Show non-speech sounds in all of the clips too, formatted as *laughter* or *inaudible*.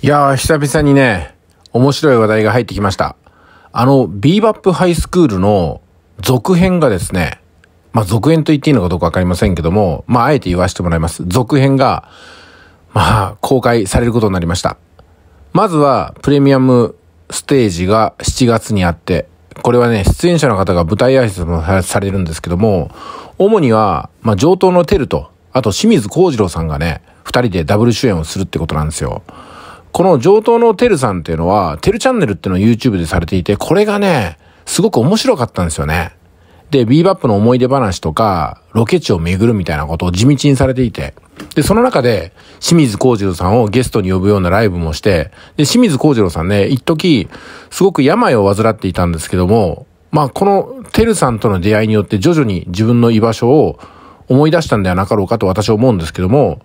いやー、久々にね、面白い話題が入ってきました。あの、ビーバップハイスクールの続編がですね、まあ、続編と言っていいのかどうかわかりませんけども、まあ、あえて言わせてもらいます。続編が、まあ、公開されることになりました。まずは、プレミアムステージが7月にあって、これはね、出演者の方が舞台挨拶もされるんですけども、主には、まあ、上等のテルと、あと清水幸次郎さんがね、二人でダブル主演をするってことなんですよ。この上等のてるさんっていうのは、てるチャンネルっていうのを YouTube でされていて、これがね、すごく面白かったんですよね。で、ビーバップの思い出話とか、ロケ地を巡るみたいなことを地道にされていて、で、その中で、清水幸次郎さんをゲストに呼ぶようなライブもして、で、清水幸次郎さんね、一時、すごく病を患っていたんですけども、まあ、この、てるさんとの出会いによって徐々に自分の居場所を思い出したんではなかろうかと私は思うんですけども、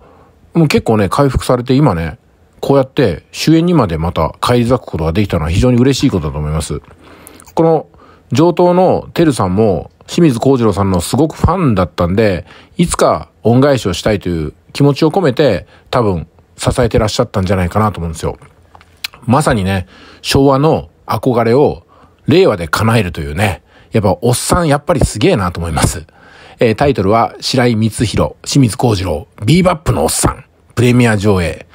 もう結構ね、回復されて今ね、こうやって主演にまでまた返り咲くことができたのは非常に嬉しいことだと思います。この上等のてるさんも清水幸次郎さんのすごくファンだったんで、いつか恩返しをしたいという気持ちを込めて多分支えてらっしゃったんじゃないかなと思うんですよ。まさにね、昭和の憧れを令和で叶えるというね、やっぱおっさんやっぱりすげえなと思います。えー、タイトルは白井光弘、清水幸次郎、ビーバップのおっさん、プレミア上映、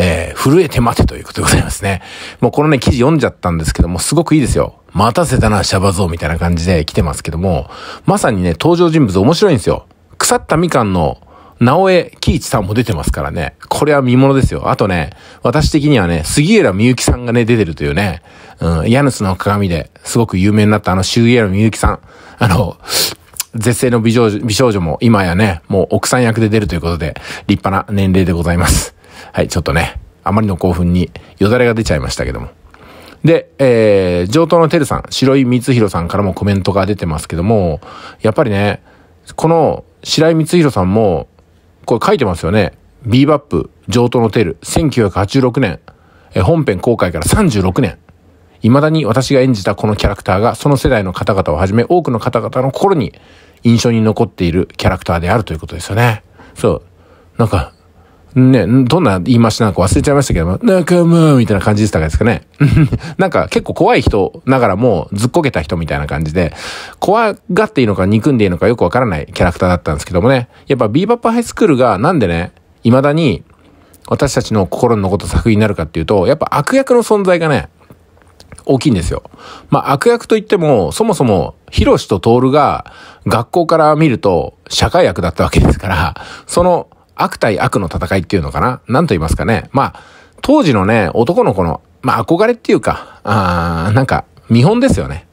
えー、震えて待てということでございますね。もうこのね、記事読んじゃったんですけども、すごくいいですよ。待たせたな、シャバ像みたいな感じで来てますけども、まさにね、登場人物面白いんですよ。腐ったみかんの、直江喜一さんも出てますからね。これは見物ですよ。あとね、私的にはね、杉浦みゆきさんがね、出てるというね、うん、ヤヌスの鏡ですごく有名になったあの杉浦みゆきさん。あの、絶世の美少女美少女も今やね、もう奥さん役で出るということで、立派な年齢でございます。はい、ちょっとね、あまりの興奮によだれが出ちゃいましたけども。で、えー、上等のてるさん、白井光弘さんからもコメントが出てますけども、やっぱりね、この白井光弘さんも、これ書いてますよね。ビーバップ、上等のテル、1986年、えー、本編公開から36年。未だに私が演じたこのキャラクターが、その世代の方々をはじめ、多くの方々の心に印象に残っているキャラクターであるということですよね。そう。なんか、ね、どんな言い回しなのか忘れちゃいましたけど仲間みたいな感じでしたですかね。*laughs* なんか結構怖い人ながらもずっこけた人みたいな感じで、怖がっていいのか憎んでいいのかよくわからないキャラクターだったんですけどもね。やっぱビーバッーハイスクールがなんでね、未だに私たちの心のこと作品になるかっていうと、やっぱ悪役の存在がね、大きいんですよ。まあ悪役といっても、そもそも、ヒロシとトールが学校から見ると社会役だったわけですから、その悪対悪の戦いっていうのかな何と言いますかね。まあ、当時のね、男の子の、まあ、憧れっていうか、あなんか、見本ですよね。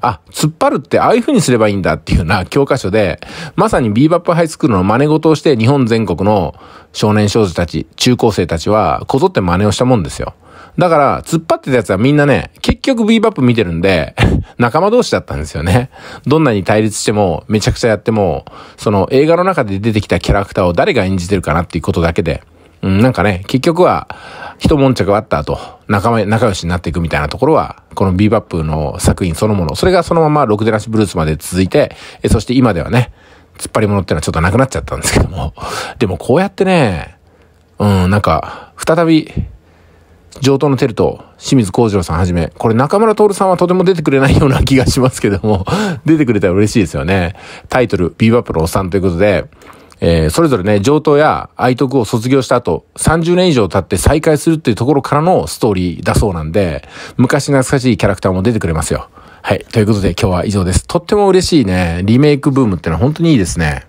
あ、突っ張るってああいう風にすればいいんだっていうような *laughs* 教科書で、まさにビーバップハイスクールの真似事をして日本全国の少年少女たち、中高生たちはこぞって真似をしたもんですよ。だから、突っ張ってたやつはみんなね、結局ビーバップ見てるんで、*laughs* 仲間同士だったんですよね。どんなに対立しても、めちゃくちゃやっても、その映画の中で出てきたキャラクターを誰が演じてるかなっていうことだけで、うん、なんかね、結局は、一悶着あった後、仲間、仲良しになっていくみたいなところは、このビーバップの作品そのもの、それがそのままロクデラシブルースまで続いて、えそして今ではね、突っ張り物ってのはちょっとなくなっちゃったんですけども、でもこうやってね、うん、なんか、再び、上等のテルと清水幸次郎さんはじめ、これ中村徹さんはとても出てくれないような気がしますけども、*laughs* 出てくれたら嬉しいですよね。タイトル、ビーバップのおっさんということで、えー、それぞれね、上等や愛徳を卒業した後、30年以上経って再会するっていうところからのストーリーだそうなんで、昔懐かしいキャラクターも出てくれますよ。はい。ということで今日は以上です。とっても嬉しいね。リメイクブームってのは本当にいいですね。